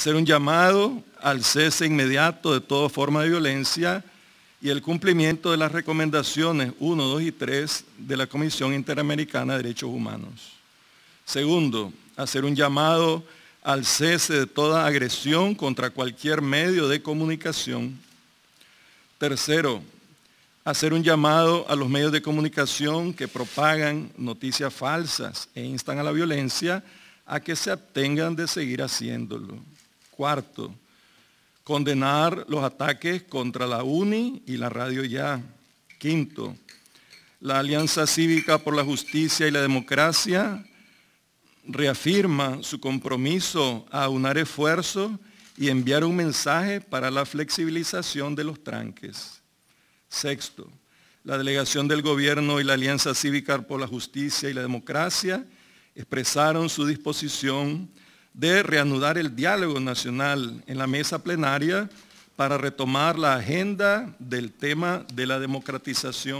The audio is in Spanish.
hacer un llamado al cese inmediato de toda forma de violencia y el cumplimiento de las recomendaciones 1, 2 y 3 de la Comisión Interamericana de Derechos Humanos. Segundo, hacer un llamado al cese de toda agresión contra cualquier medio de comunicación. Tercero, hacer un llamado a los medios de comunicación que propagan noticias falsas e instan a la violencia a que se abstengan de seguir haciéndolo. Cuarto, condenar los ataques contra la UNI y la Radio Ya. Quinto, la Alianza Cívica por la Justicia y la Democracia reafirma su compromiso a unar esfuerzos y enviar un mensaje para la flexibilización de los tranques. Sexto, la delegación del gobierno y la Alianza Cívica por la Justicia y la Democracia expresaron su disposición de reanudar el diálogo nacional en la mesa plenaria para retomar la agenda del tema de la democratización